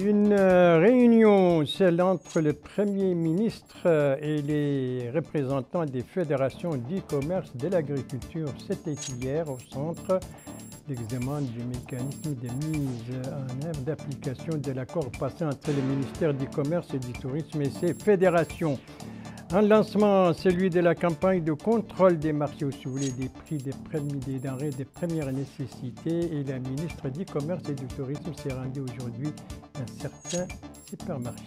Une euh, réunion, celle entre le Premier ministre euh, et les représentants des fédérations d'e-commerce de l'agriculture, c'était hier au centre l'examen du mécanisme de mise en œuvre d'application de l'accord passé entre le ministère du Commerce et du Tourisme et ses fédérations. Un lancement, celui de la campagne de contrôle des marchés au si des prix des, premiers, des denrées de première nécessité et la ministre du Commerce et du Tourisme s'est rendue aujourd'hui dans certains supermarchés.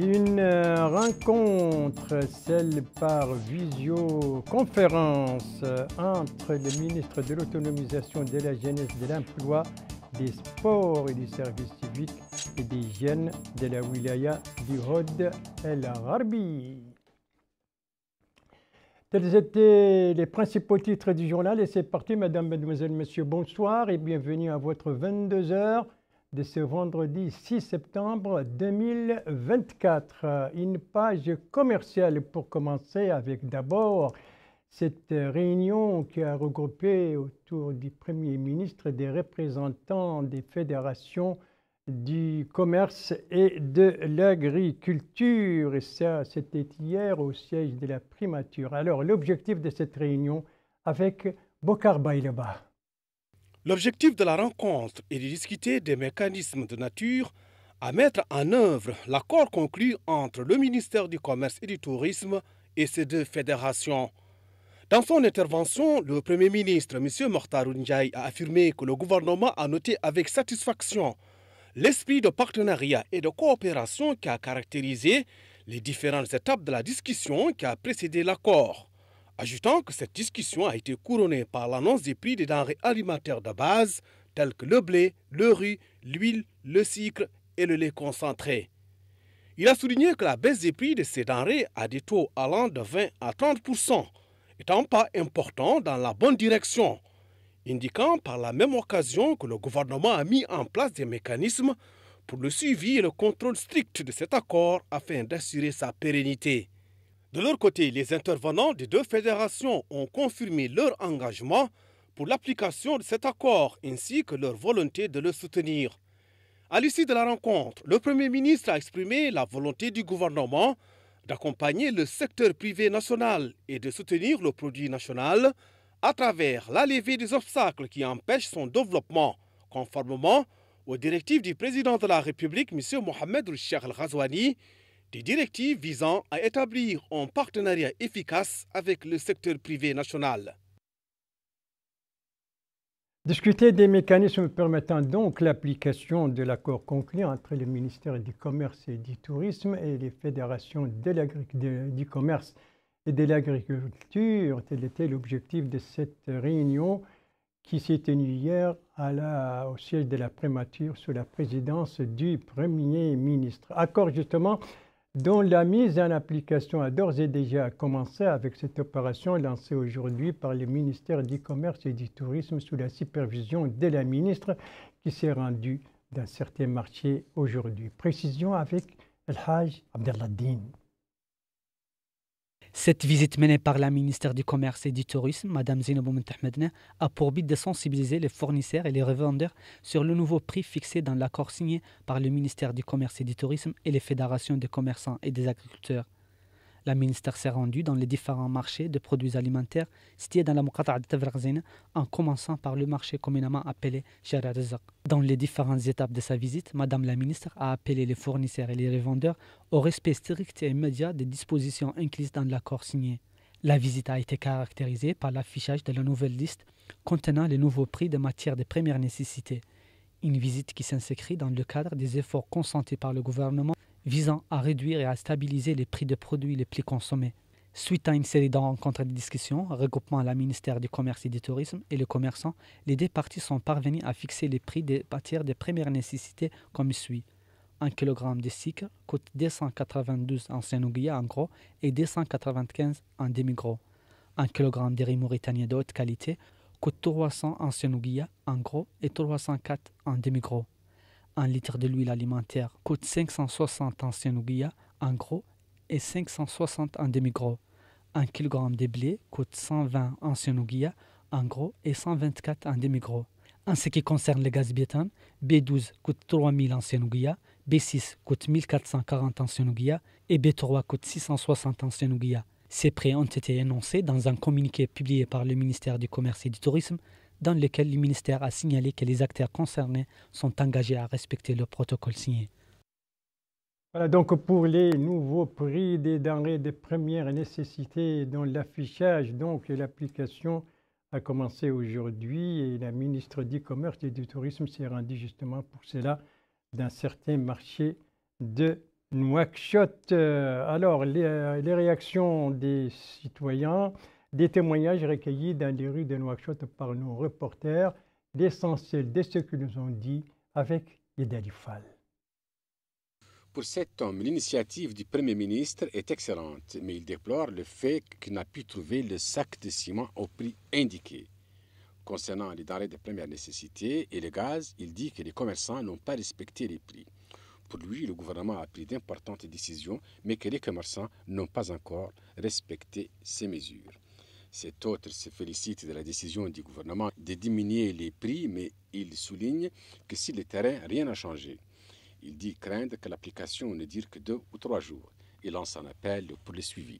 Une euh, rencontre, celle par visioconférence euh, entre le ministre de l'Autonomisation de la Jeunesse, de l'Emploi, des Sports et du Service civique et des Jeunes de la Wilaya du Hod El Rarbi. Tels étaient les principaux titres du journal et c'est parti, Madame, Mademoiselle, Monsieur, bonsoir et bienvenue à votre 22 h de ce vendredi 6 septembre 2024. Une page commerciale pour commencer avec d'abord cette réunion qui a regroupé autour du Premier ministre des représentants des fédérations du commerce et de l'agriculture. Et ça, c'était hier au siège de la primature. Alors, l'objectif de cette réunion avec Bokar Bailaba. L'objectif de la rencontre est de discuter des mécanismes de nature à mettre en œuvre l'accord conclu entre le ministère du Commerce et du Tourisme et ces deux fédérations. Dans son intervention, le Premier ministre, M. Mokhtar a affirmé que le gouvernement a noté avec satisfaction l'esprit de partenariat et de coopération qui a caractérisé les différentes étapes de la discussion qui a précédé l'accord ajoutant que cette discussion a été couronnée par l'annonce des prix des denrées alimentaires de base telles que le blé, le riz, l'huile, le sucre et le lait concentré. Il a souligné que la baisse des prix de ces denrées à des taux allant de 20 à 30 est un pas important dans la bonne direction, indiquant par la même occasion que le gouvernement a mis en place des mécanismes pour le suivi et le contrôle strict de cet accord afin d'assurer sa pérennité. De leur côté, les intervenants des deux fédérations ont confirmé leur engagement pour l'application de cet accord ainsi que leur volonté de le soutenir. À l'issue de la rencontre, le Premier ministre a exprimé la volonté du gouvernement d'accompagner le secteur privé national et de soutenir le produit national à travers la levée des obstacles qui empêchent son développement, conformément aux directives du président de la République, M. Mohamed Rouchard al des directives visant à établir un partenariat efficace avec le secteur privé national. Discuter des mécanismes permettant donc l'application de l'accord conclu entre le ministère du Commerce et du Tourisme et les fédérations de du commerce et de l'agriculture, tel était l'objectif de cette réunion qui s'est tenue hier à la, au siège de la prémature sous la présidence du Premier ministre. Accord justement dont la mise en application a d'ores et déjà commencé avec cette opération lancée aujourd'hui par le ministère du Commerce et du Tourisme sous la supervision de la ministre qui s'est rendue dans certains marchés aujourd'hui. Précision avec El Hajj Abdelladine. Cette visite menée par la ministère du Commerce et du Tourisme, Mme Zinobo Ahmedna, a pour but de sensibiliser les fournisseurs et les revendeurs sur le nouveau prix fixé dans l'accord signé par le ministère du Commerce et du Tourisme et les fédérations des commerçants et des agriculteurs. La ministre s'est rendue dans les différents marchés de produits alimentaires situés dans la Moukata de Tavrakzina, en commençant par le marché communément appelé Shara Dans les différentes étapes de sa visite, Madame la ministre a appelé les fournisseurs et les revendeurs au respect strict et immédiat des dispositions incluses dans l'accord signé. La visite a été caractérisée par l'affichage de la nouvelle liste contenant les nouveaux prix des matières de première nécessité. Une visite qui s'inscrit dans le cadre des efforts consentis par le gouvernement visant à réduire et à stabiliser les prix des produits les plus consommés. Suite à une série de et de discussions regroupant la ministère du Commerce et du Tourisme et les commerçants, les deux parties sont parvenues à fixer les prix des matières de premières nécessité comme suit. 1 kg de sucre coûte 292 en guillas en gros et 295 en demi-gros. 1 kg de riz mauritanien de haute qualité coûte 300 anciens guillas en gros et 304 en demi-gros. Un litre de l'huile alimentaire coûte 560 anciens ouguillas en gros et 560 en demi-gros. Un kilogramme de blé coûte 120 anciens ouguillas en gros et 124 en demi-gros. En ce qui concerne le gaz biéton, B12 coûte 3000 anciens ouguillas, B6 coûte 1440 anciens ouguillas et B3 coûte 660 anciens ouguillas. Ces prix ont été énoncés dans un communiqué publié par le ministère du Commerce et du Tourisme dans lequel le ministère a signalé que les acteurs concernés sont engagés à respecter le protocole signé. Voilà donc pour les nouveaux prix des denrées de première nécessité dont l'affichage donc et l'application a commencé aujourd'hui et la ministre du Commerce et du Tourisme s'est rendue justement pour cela d'un certain marché de Nouakchott. Euh, alors euh, les réactions des citoyens, des témoignages recueillis dans les rues de Nouakchott par nos reporters, l'essentiel de ce que nous ont dit avec dalifales. Pour cet homme, l'initiative du Premier ministre est excellente, mais il déplore le fait qu'il n'a pu trouver le sac de ciment au prix indiqué. Concernant les denrées de première nécessité et le gaz, il dit que les commerçants n'ont pas respecté les prix. Pour lui, le gouvernement a pris d'importantes décisions, mais que les commerçants n'ont pas encore respecté ces mesures. Cet autre se félicite de la décision du gouvernement de diminuer les prix, mais il souligne que si le terrain, rien n'a changé. Il dit craindre que l'application ne dure que deux ou trois jours Il lance un appel pour le suivi.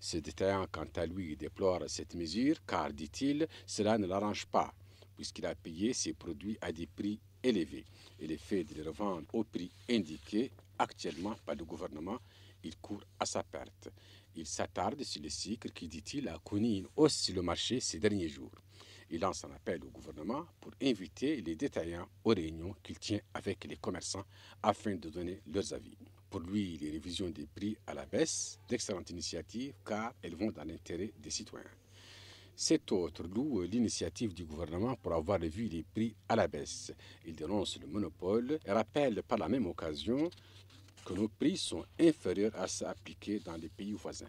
Ce détaillant, quant à lui, déplore cette mesure car, dit-il, cela ne l'arrange pas puisqu'il a payé ses produits à des prix élevés. Et l'effet fait de les revendre au prix indiqué actuellement par le gouvernement, il court à sa perte. Il s'attarde sur le cycle qui, dit-il, a connu une hausse sur le marché ces derniers jours. Il lance un appel au gouvernement pour inviter les détaillants aux réunions qu'il tient avec les commerçants afin de donner leurs avis. Pour lui, les révisions des prix à la baisse, d'excellentes initiatives car elles vont dans l'intérêt des citoyens. Cet autre loue l'initiative du gouvernement pour avoir revu les prix à la baisse. Il dénonce le monopole et rappelle par la même occasion que nos prix sont inférieurs à ceux appliqués dans les pays voisins.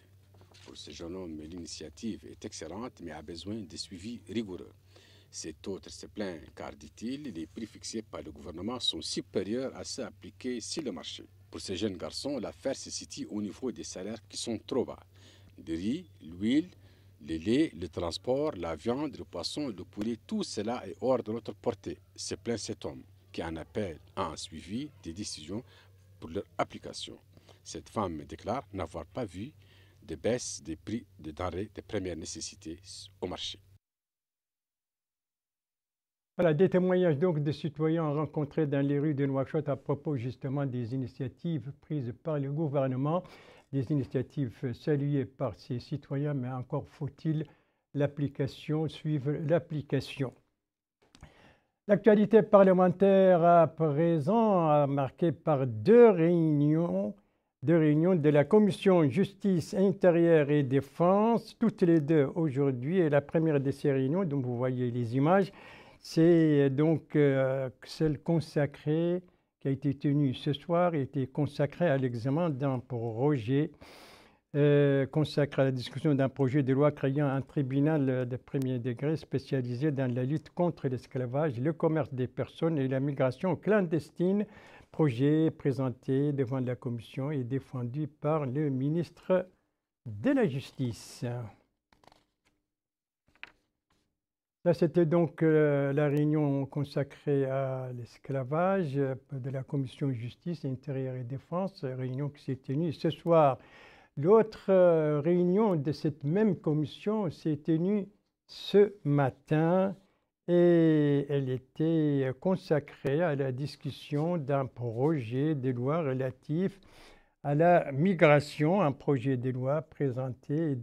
Pour ce jeune homme, l'initiative est excellente, mais a besoin de suivi rigoureux. Cet autre se plaint car, dit-il, les prix fixés par le gouvernement sont supérieurs à ceux appliqués sur le marché. Pour ces jeunes garçons, l'affaire se situe au niveau des salaires qui sont trop bas. Le riz, l'huile, le lait, le transport, la viande, le poisson, le poulet, tout cela est hors de notre portée. C'est plaint cet homme qui en appelle à un suivi des décisions pour leur application. Cette femme déclare n'avoir pas vu de baisse des prix des denrées de première nécessité au marché. Voilà, des témoignages donc de citoyens rencontrés dans les rues de Nouakchott à propos justement des initiatives prises par le gouvernement, des initiatives saluées par ces citoyens, mais encore faut-il l'application, suivre l'application. L'actualité parlementaire à présent marquée par deux réunions, réunions de la Commission justice intérieure et défense, toutes les deux aujourd'hui. Et la première de ces réunions, dont vous voyez les images, c'est donc euh, celle consacrée, qui a été tenue ce soir, qui a été consacrée à l'examen d'un projet euh, consacre à la discussion d'un projet de loi créant un tribunal de premier degré spécialisé dans la lutte contre l'esclavage, le commerce des personnes et la migration clandestine, projet présenté devant la Commission et défendu par le ministre de la Justice. Là, c'était donc euh, la réunion consacrée à l'esclavage de la Commission Justice, Intérieur et Défense, réunion qui s'est tenue ce soir. L'autre euh, réunion de cette même commission s'est tenue ce matin et elle était euh, consacrée à la discussion d'un projet de loi relatif à la migration, un projet de loi présenté et,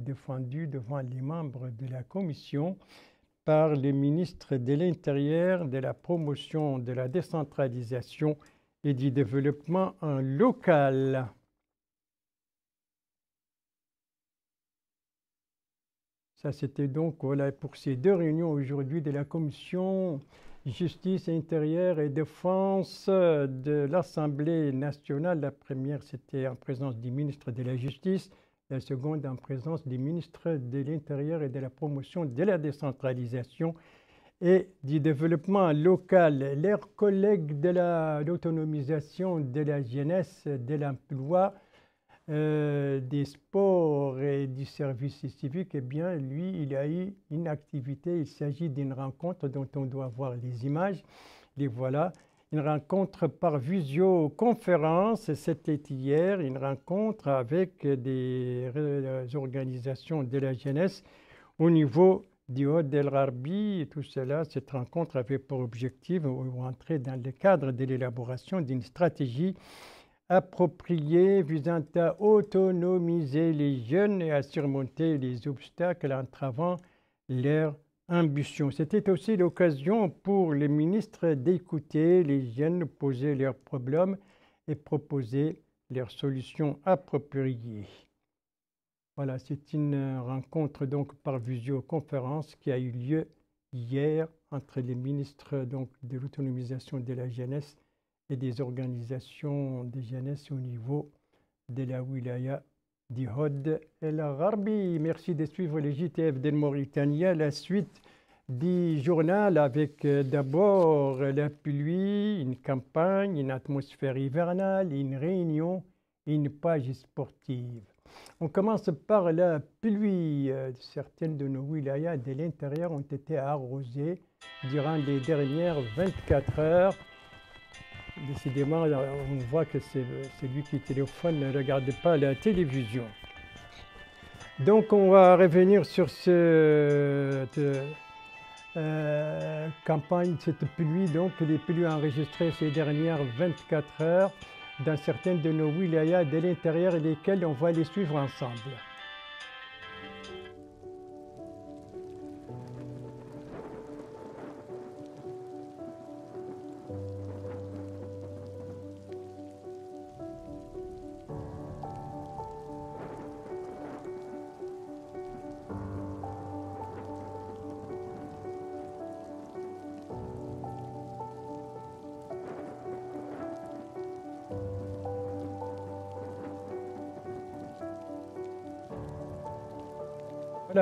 défendu devant les membres de la commission par les ministres de l'Intérieur, de la promotion de la décentralisation et du développement local. Ça, c'était donc voilà, pour ces deux réunions aujourd'hui de la commission justice intérieure et défense de l'Assemblée nationale. La première, c'était en présence du ministre de la Justice. La seconde, en présence du ministre de l'Intérieur et de la promotion de la décentralisation et du développement local. Leurs collègues de l'autonomisation de la jeunesse, de l'emploi, euh, des sports et du service civique, eh bien, lui, il a eu une activité. Il s'agit d'une rencontre dont on doit voir les images. Les voilà. Une rencontre par visioconférence, c'était hier, une rencontre avec des euh, organisations de la jeunesse au niveau du haut del Rarbi. Et tout cela, cette rencontre avait pour objectif de rentrer dans le cadre de l'élaboration d'une stratégie appropriée visant à autonomiser les jeunes et à surmonter les obstacles entravant leur ambition. C'était aussi l'occasion pour les ministres d'écouter les jeunes, poser leurs problèmes et proposer leurs solutions appropriées. Voilà, c'est une rencontre donc par visioconférence qui a eu lieu hier entre les ministres donc, de l'autonomisation de la jeunesse et des organisations de jeunesse au niveau de la wilaya d'Ihod El Gharbi. Merci de suivre le JTF de Mauritania. La suite du journal avec euh, d'abord la pluie, une campagne, une atmosphère hivernale, une réunion, une page sportive. On commence par la pluie. Euh, certaines de nos wilayas de l'intérieur ont été arrosées durant les dernières 24 heures. Décidément, on voit que c'est celui qui téléphone ne regarde pas la télévision. Donc, on va revenir sur cette euh, campagne, cette pluie, donc les pluies enregistrées ces dernières 24 heures dans certaines de nos wilayas de l'intérieur, lesquelles on va les suivre ensemble.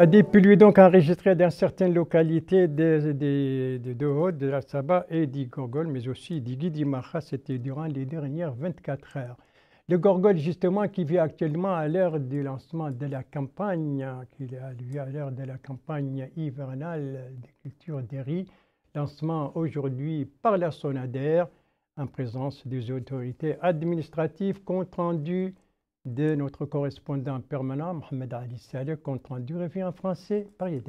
des pluies donc enregistré dans certaines localités de des, de la Saba et du Gorgol, mais aussi du Guidimacha, c'était durant les dernières 24 heures. Le Gorgol, justement, qui vit actuellement à l'heure du lancement de la campagne, hein, qui à l'heure de la campagne hivernale des cultures des riz, lancement aujourd'hui par la Sonadère, en présence des autorités administratives, compte rendu de notre correspondant permanent, Mohamed Ali Saleh, compte rendu revu en français par Yed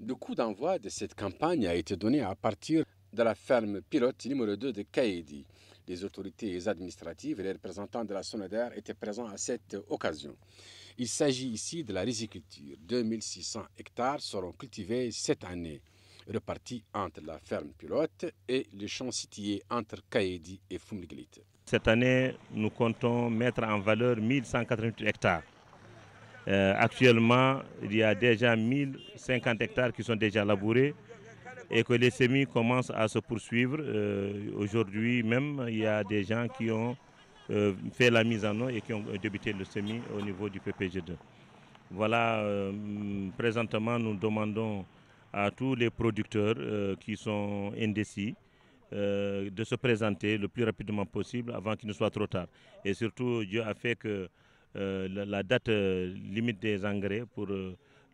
Le coup d'envoi de cette campagne a été donné à partir de la ferme pilote numéro 2 de Kaidi. Les autorités administratives et les représentants de la Sonodaire étaient présents à cette occasion. Il s'agit ici de la riziculture. 2600 hectares seront cultivés cette année, repartis entre la ferme pilote et les champs situés entre Kaedi et Fumliglit. Cette année, nous comptons mettre en valeur 1188 hectares. Euh, actuellement, il y a déjà 1050 hectares qui sont déjà labourés et que les semis commencent à se poursuivre. Euh, aujourd'hui même, il y a des gens qui ont euh, fait la mise en eau et qui ont débuté le semis au niveau du PPG2. Voilà, présentement, nous demandons à tous les producteurs qui sont indécis euh, de se présenter le plus rapidement possible avant qu'il ne soit trop tard. Et surtout, Dieu a fait que euh, la, date euh, limite des engrais pour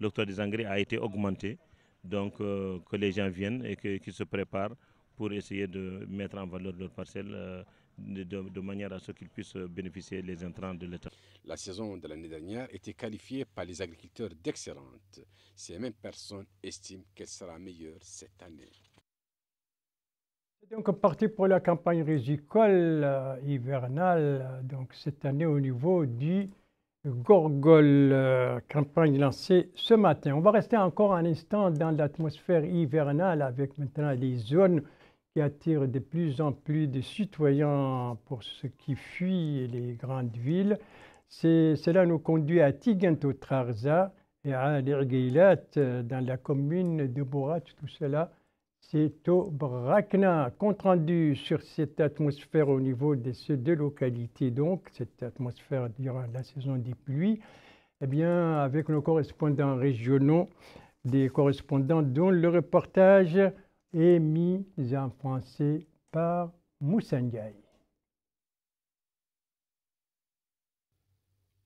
l'octroi des engrais a été augmentée. Donc, que les gens viennent et qu'ils se préparent pour essayer de mettre en valeur leur parcelle. De, manière à ce qu'ils puissent bénéficier les entrants de l'État. La saison de l'année dernière était qualifiée par les agriculteurs d'excellente. Ces mêmes personnes estiment qu'elle sera meilleure cette année donc parti pour la campagne régicole euh, hivernale, donc cette année au niveau du Gorgol, euh, campagne lancée ce matin. On va rester encore un instant dans l'atmosphère hivernale avec maintenant les zones qui attirent de plus en plus de citoyens pour ceux qui fuient les grandes villes. Cela nous conduit à tigento Trarza et à l'Irgeilat euh, dans la commune de Borat, tout cela c'est au Bracna, compte rendu sur cette atmosphère au niveau de ces deux localités, donc cette atmosphère durant la saison des pluies, eh bien avec nos correspondants régionaux, des correspondants dont le reportage est mis en français par Moussangai.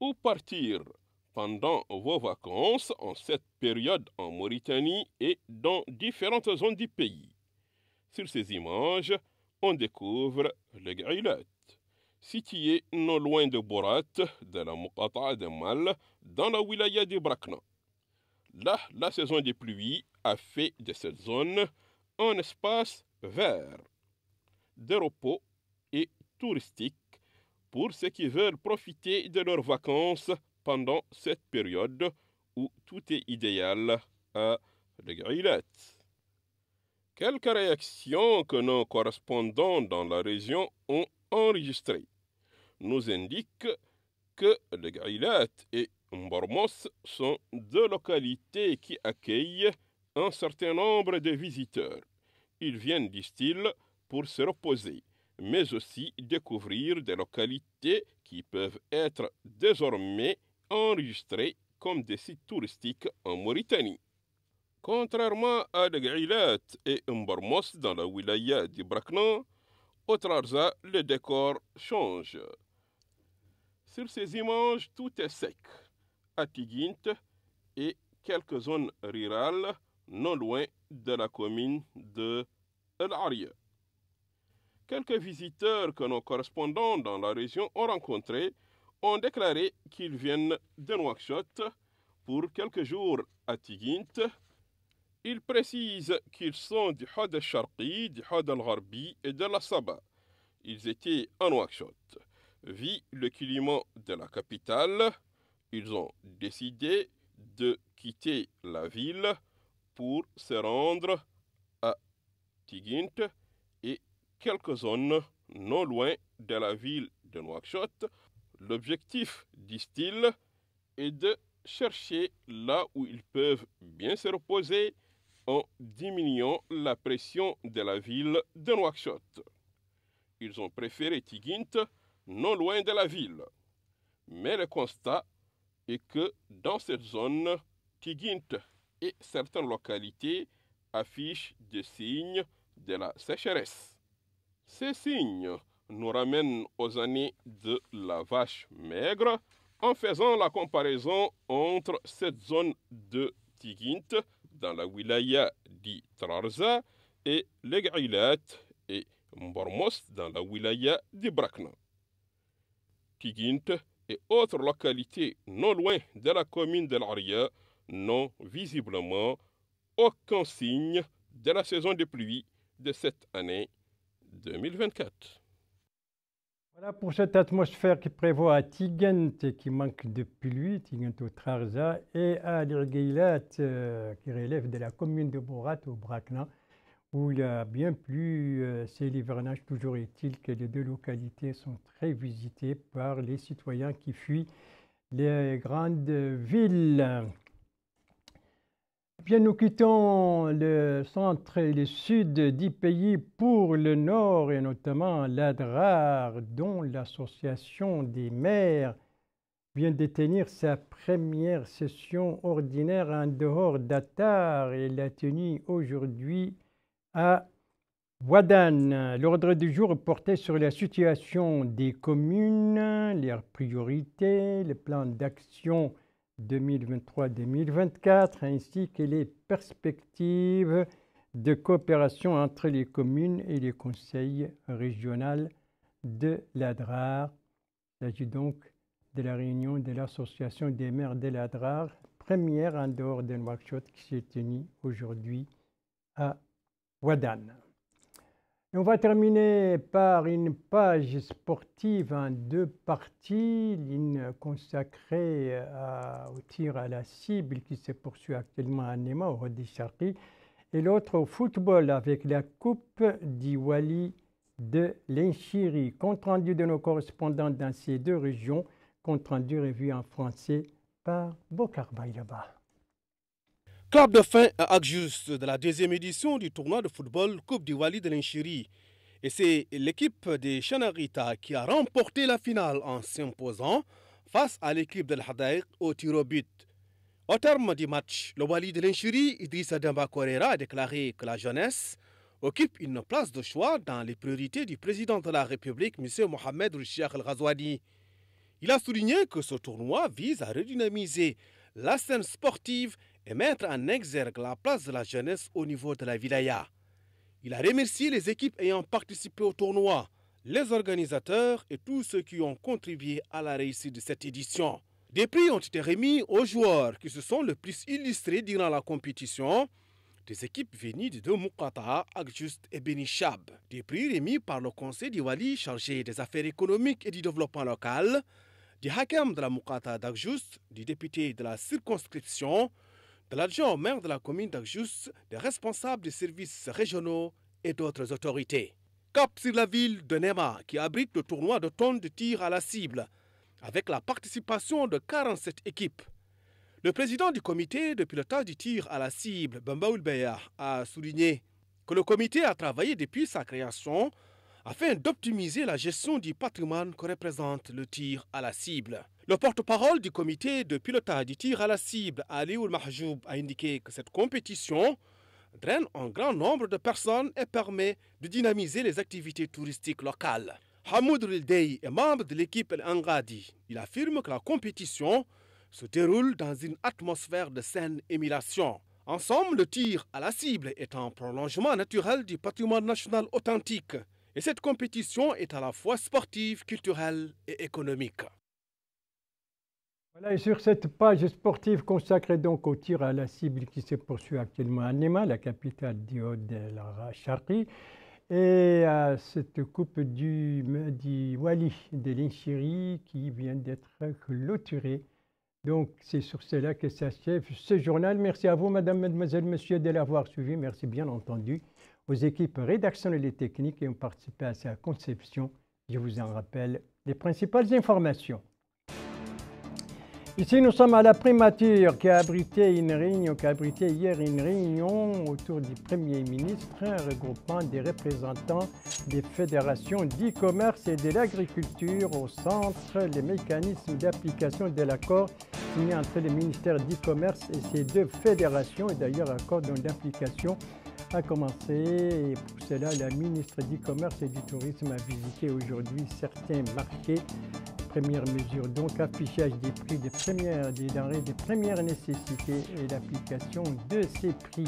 Où partir pendant vos vacances en cette période en Mauritanie et dans différentes zones du pays. Sur ces images, on découvre le Gailat, situé non loin de Borat, de la Moukata de Mal, dans la wilaya du Brakna. Là, la saison des pluies a fait de cette zone un espace vert, de repos et touristique pour ceux qui veulent profiter de leurs vacances pendant cette période où tout est idéal à l'Egrilat. Quelques réactions que nos correspondants dans la région ont enregistrées nous indiquent que l'Egrilat et Mbormos sont deux localités qui accueillent un certain nombre de visiteurs. Ils viennent, disent-ils, pour se reposer, mais aussi découvrir des localités qui peuvent être désormais enregistrés comme des sites touristiques en Mauritanie. Contrairement à Degailat et Mbarmos dans la wilaya de au Trarza, le décor change. Sur ces images, tout est sec, à et quelques zones rurales non loin de la commune de El Quelques visiteurs que nos correspondants dans la région ont rencontrés ont déclaré qu'ils viennent de Nouakchott pour quelques jours à Tigint. Ils précisent qu'ils sont du Had de sharqi du Haut al et de la Saba. Ils étaient à Nouakchott. Vu le climat de la capitale, ils ont décidé de quitter la ville pour se rendre à Tigint et quelques zones non loin de la ville de Nouakchott L'objectif, disent-ils, est de chercher là où ils peuvent bien se reposer en diminuant la pression de la ville de Nouakchott. Ils ont préféré Tigint, non loin de la ville. Mais le constat est que dans cette zone, Tigint et certaines localités affichent des signes de la sécheresse. Ces signes nous ramène aux années de la vache maigre en faisant la comparaison entre cette zone de Tigint dans la wilaya d'Itrarza et Legailat et Mbormos dans la wilaya d'Ibrakna. Tigint et autres localités non loin de la commune de l'Aria n'ont visiblement aucun signe de la saison de pluie de cette année 2024. Voilà pour cette atmosphère qui prévoit à Tigent qui manque de pluie, Tigent au Trarza, et à Lirgeilat euh, qui relève de la commune de Borat au Brakna, où il y a bien plus, euh, c'est l'hivernage toujours est-il que les deux localités sont très visitées par les citoyens qui fuient les grandes villes. Bien, nous quittons le centre et le sud du pays pour le nord et notamment l'Adrar, dont l'association des maires vient de tenir sa première session ordinaire en dehors d'Atar et l'a tenue aujourd'hui à Wadan. L'ordre du jour portait sur la situation des communes, leurs priorités, les plans d'action 2023-2024, ainsi que les perspectives de coopération entre les communes et les conseils régionaux de l'ADRAR. Il s'agit donc de la réunion de l'Association des maires de l'ADRAR, première en dehors de workshop qui s'est tenue aujourd'hui à Ouadane on va terminer par une page sportive en deux parties, l'une consacrée euh, au tir à la cible qui se poursuit actuellement à Nema, au Rodishari, et l'autre au football avec la Coupe d'Iwali de l'Inchiri. Compte rendu de nos correspondants dans ces deux régions, compte rendu revu en français par Bokar Bayraba. Club de fin à juste de la deuxième édition du tournoi de football Coupe du Wali de l'Inchiri. Et c'est l'équipe des Chanarita qui a remporté la finale en s'imposant face à l'équipe de l'Hadaïk au tir au but. Au terme du match, le Wali de l'Inchiri, Idrissa Demba Correra, a déclaré que la jeunesse occupe une place de choix dans les priorités du président de la République, M. Mohamed Rishiak al Il a souligné que ce tournoi vise à redynamiser la scène sportive et mettre en exergue la place de la jeunesse au niveau de la Vilaya. Il a remercié les équipes ayant participé au tournoi, les organisateurs et tous ceux qui ont contribué à la réussite de cette édition. Des prix ont été remis aux joueurs qui se sont le plus illustrés durant la compétition, des équipes venues de Mukata, Agjust et Benichab. Des prix remis par le conseil d'Iwali chargé des affaires économiques et du développement local, du Hakam de la Mukata d'Akjust, du député de la circonscription, l'adjoint au maire de la commune d'Agjus, des responsables des services régionaux et d'autres autorités. Cap sur la ville de Nema, qui abrite le tournoi de tonnes de tir à la cible, avec la participation de 47 équipes. Le président du comité de pilotage du tir à la cible, Bamba Beya, a souligné que le comité a travaillé depuis sa création afin d'optimiser la gestion du patrimoine que représente le tir à la cible. Le porte-parole du comité de pilotage du tir à la cible, Alioul Mahjoub, a indiqué que cette compétition draine un grand nombre de personnes et permet de dynamiser les activités touristiques locales. Hamoud Rildei est membre de l'équipe El Angadi. Il affirme que la compétition se déroule dans une atmosphère de saine émulation. En somme, le tir à la cible est un prolongement naturel du patrimoine national authentique. Et cette compétition est à la fois sportive, culturelle et économique. Voilà, et sur cette page sportive consacrée donc au tir à la cible qui se poursuit actuellement à Nema, la capitale du haut de la et à cette coupe du, du Wali de l'Inchiri qui vient d'être clôturée. Donc, c'est sur cela que s'achève ce journal. Merci à vous, madame, mademoiselle, monsieur, de l'avoir suivi. Merci bien entendu aux équipes rédactionnelles et techniques qui ont participé à sa conception. Je vous en rappelle les principales informations. Ici, nous sommes à la primature qui a abrité une réunion, qui a abrité hier une réunion autour du Premier ministre un regroupement des représentants des fédérations d'e-commerce et de l'agriculture au centre les mécanismes d'application de l'accord signé entre le ministère d'e-commerce et ces deux fédérations et d'ailleurs accord d'application a commencé et pour cela, la ministre du Commerce et du Tourisme a visité aujourd'hui certains marchés. Première mesure, donc affichage des prix des premières des denrées des premières nécessités et l'application de ces prix.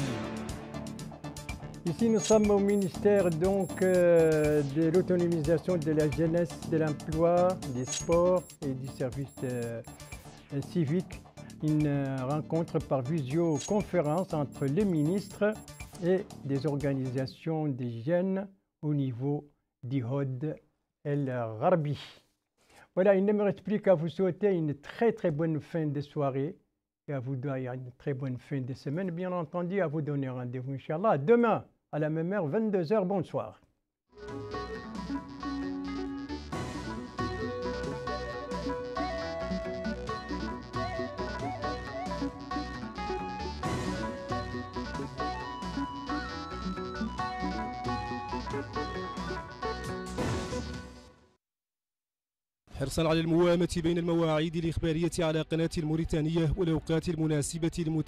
Ici, nous sommes au ministère donc euh, de l'autonomisation de la jeunesse, de l'emploi, des sports et du service euh, civique. Une euh, rencontre par visioconférence entre les ministres et des organisations d'hygiène au niveau d'Ihod El Rabi. Voilà, il ne me reste plus qu'à vous souhaiter une très très bonne fin de soirée et à vous donner une très bonne fin de semaine, bien entendu, à vous donner rendez-vous, Inch'Allah, demain à la même heure, 22h, bonsoir. حرصا على الموامة بين المواعيد الإخبارية على قناة الموريتانية والأوقات المناسبة المتابعة